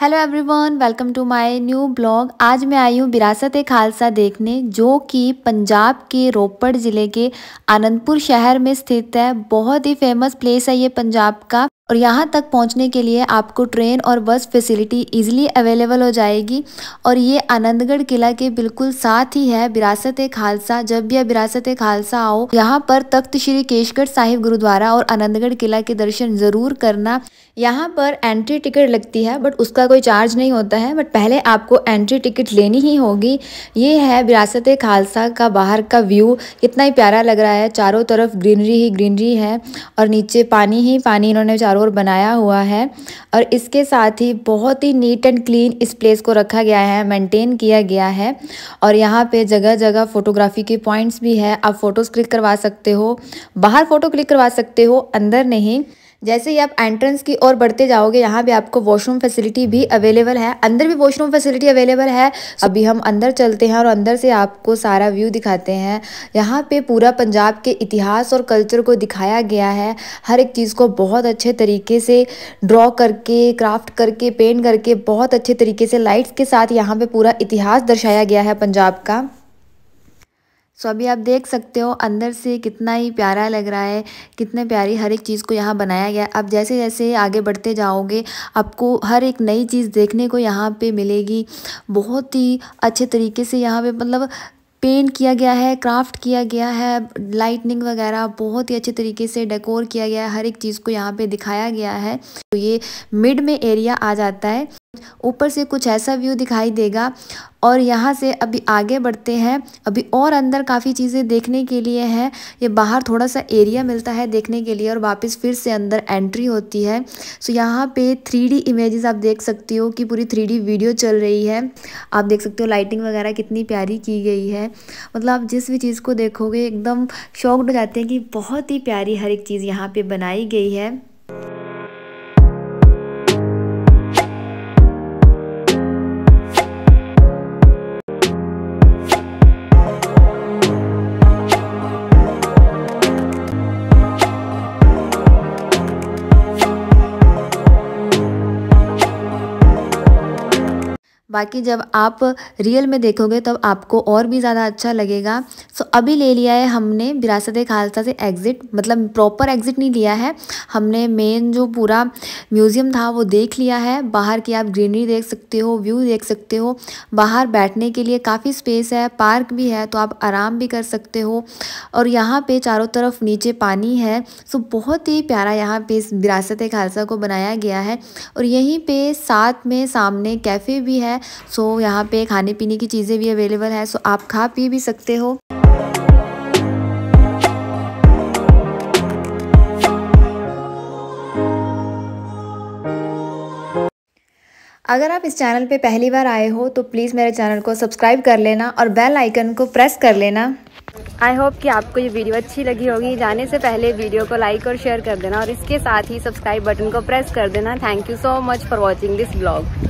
hello everyone welcome to my new blog आज मैं आई हूँ विरासत खालसा देखने जो कि पंजाब के रोपड़ ज़िले के आनंदपुर शहर में स्थित है बहुत ही फेमस प्लेस है ये पंजाब का और यहाँ तक पहुँचने के लिए आपको ट्रेन और बस फैसिलिटी इजीली अवेलेबल हो जाएगी और ये आनंदगढ़ किला के बिल्कुल साथ ही है विरासत खालसा जब भी आप विरासत खालसा आओ यहाँ पर तख्त श्री केशगढ़ साहिब गुरुद्वारा और आनंदगढ़ किला के दर्शन ज़रूर करना यहाँ पर एंट्री टिकट लगती है बट उसका कोई चार्ज नहीं होता है बट पहले आपको एंट्री टिकट लेनी ही होगी ये है विरासत खालसा का बाहर का व्यू कितना ही प्यारा लग रहा है चारों तरफ ग्रीनरी ही ग्रीनरी है और नीचे पानी ही पानी इन्होंने चारों फ्लावर बनाया हुआ है और इसके साथ ही बहुत ही नीट एंड क्लीन इस प्लेस को रखा गया है मेंटेन किया गया है और यहाँ पे जगह जगह फ़ोटोग्राफी के पॉइंट्स भी है आप फ़ोटोज़ क्लिक करवा सकते हो बाहर फ़ोटो क्लिक करवा सकते हो अंदर नहीं जैसे ही आप एंट्रेंस की ओर बढ़ते जाओगे यहाँ भी आपको वॉशरूम फैसिलिटी भी अवेलेबल है अंदर भी वॉशरूम फैसिलिटी अवेलेबल है अभी हम अंदर चलते हैं और अंदर से आपको सारा व्यू दिखाते हैं यहाँ पे पूरा पंजाब के इतिहास और कल्चर को दिखाया गया है हर एक चीज़ को बहुत अच्छे तरीके से ड्रॉ करके क्राफ्ट करके पेंट करके बहुत अच्छे तरीके से लाइट्स के साथ यहाँ पर पूरा इतिहास दर्शाया गया है पंजाब का सो अभी आप देख सकते हो अंदर से कितना ही प्यारा लग रहा है कितने प्यारी हर एक चीज़ को यहाँ बनाया गया है जैसे जैसे आगे बढ़ते जाओगे आपको हर एक नई चीज़ देखने को यहाँ पे मिलेगी बहुत ही अच्छे तरीके से यहाँ पे मतलब पेंट किया गया है क्राफ्ट किया गया है लाइटनिंग वगैरह बहुत ही अच्छे तरीके से डेकोर किया गया है हर एक चीज़ को यहाँ पे दिखाया गया है तो ये मिड में एरिया आ जाता है ऊपर से कुछ ऐसा व्यू दिखाई देगा और यहाँ से अभी आगे बढ़ते हैं अभी और अंदर काफ़ी चीज़ें देखने के लिए हैं ये बाहर थोड़ा सा एरिया मिलता है देखने के लिए और वापस फिर से अंदर एंट्री होती है सो यहाँ पे थ्री डी इमेजेस आप देख सकती हो कि पूरी थ्री डी वीडियो चल रही है आप देख सकते हो लाइटिंग वगैरह कितनी प्यारी की गई है मतलब आप जिस भी चीज़ को देखोगे एकदम शॉक्ड हो जाते हैं कि बहुत ही प्यारी हर एक चीज़ यहाँ पर बनाई गई है बाकी जब आप रियल में देखोगे तब आपको और भी ज़्यादा अच्छा लगेगा सो अभी ले लिया है हमने विरासत खालसा से एग्ज़िट मतलब प्रॉपर एग्ज़िट नहीं लिया है हमने मेन जो पूरा म्यूज़ियम था वो देख लिया है बाहर की आप ग्रीनरी देख सकते हो व्यू देख सकते हो बाहर बैठने के लिए काफ़ी स्पेस है पार्क भी है तो आप आराम भी कर सकते हो और यहाँ पर चारों तरफ नीचे पानी है सो बहुत ही प्यारा यहाँ पे विरासत खालसा को बनाया गया है और यहीं पर साथ में सामने कैफ़े भी है सो यहाँ पे खाने पीने की चीज़ें भी अवेलेबल है सो आप खा पी भी सकते हो अगर आप इस चैनल पे पहली बार आए हो तो प्लीज़ मेरे चैनल को सब्सक्राइब कर लेना और बेल आइकन को प्रेस कर लेना आई होप कि आपको ये वीडियो अच्छी लगी होगी जाने से पहले वीडियो को लाइक और शेयर कर देना और इसके साथ ही सब्सक्राइब बटन को प्रेस कर देना thank you so much for watching this blog